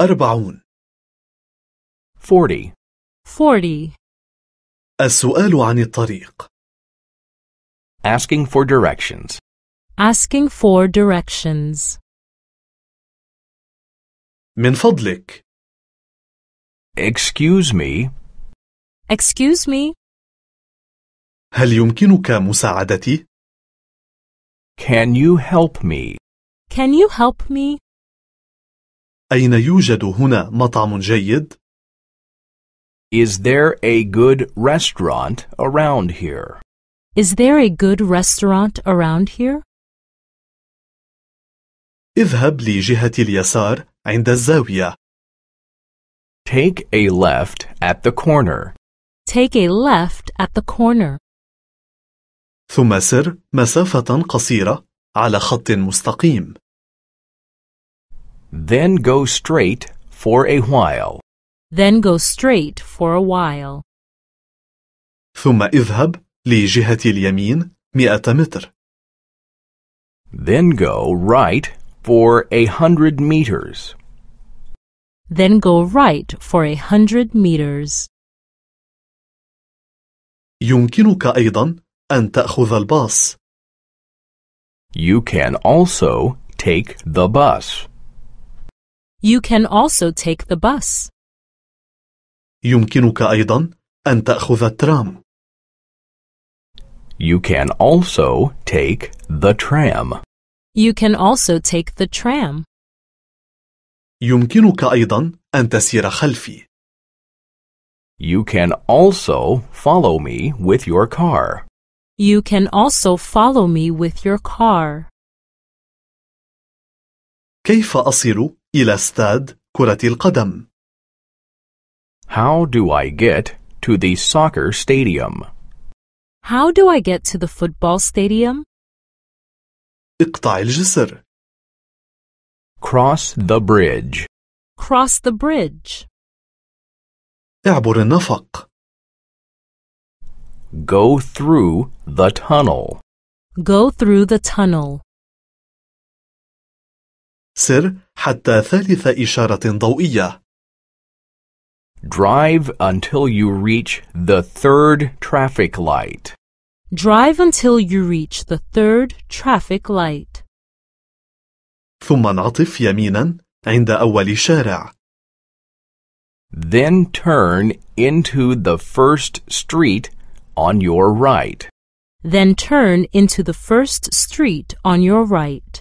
أربعون Forty. 40. السؤال عن الطريق Asking for directions. Asking for directions. من فضلك Excuse me. Excuse me. هل يمكنك مساعدتي؟ Can you help me? Can you help me? أين يوجد هنا مطعم جيد؟ Is there a good restaurant around here? Is there a good restaurant around here? اذهب لجهة اليسار عند الزاوية. Take a left at the corner. Take a left at the corner. ثم سر مسافة قصيرة على خط مستقيم. Then go straight for a while. Then go straight for a while. ثم اذهب لجهة اليمين مئة متر. Then go right for a hundred meters. Then go right for a hundred meters. يمكنك أيضا أن تأخذ الباص. You can also take the bus. You can also take the bus. يمكنك أيضا أن تأخذ الترام. You can also take the tram. You can also take the tram. يمكنك أيضا أن تسير خلفي. You can also follow me with your car. You can also follow me with your car. كيف أصل إلى استاد كرة القدم؟ How do I get to the soccer stadium? How do I get to the football stadium? اقطع الجسر. Cross the bridge. Cross the bridge. اعبر النفق. Go through the tunnel. Go through the tunnel. سر حتى ثالث إشارة ضوئية. Drive until you reach the third traffic light. Drive until you reach the third traffic light. ثم انعطف يمينا عند أول شارع. Then turn into the first street on your right. Then turn into the first street on your right.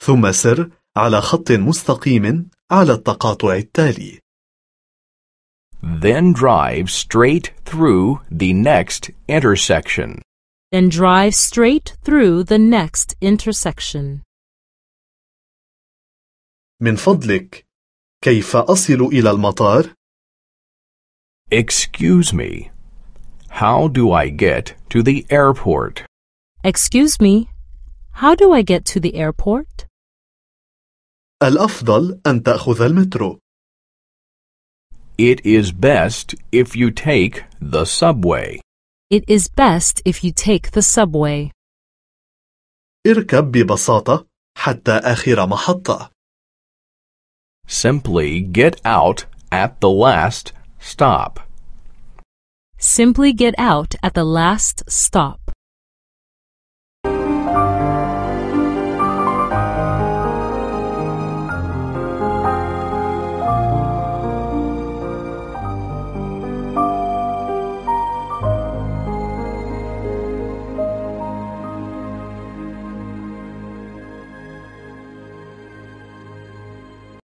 ثم سر على خط مستقيم على التقاطع التالي. Then drive straight through the next intersection. Then drive straight through the next intersection. من فضلك، كيف أصل إلى المطار؟ Excuse me. How do I get to the airport? Excuse me. How do I get to the airport? الأفضل أن تأخذ المترو. It is best if you take the subway. It is best if you take the subway. اركب ببساطة حتى آخر محطة. Simply get out at the last stop. Simply get out at the last stop.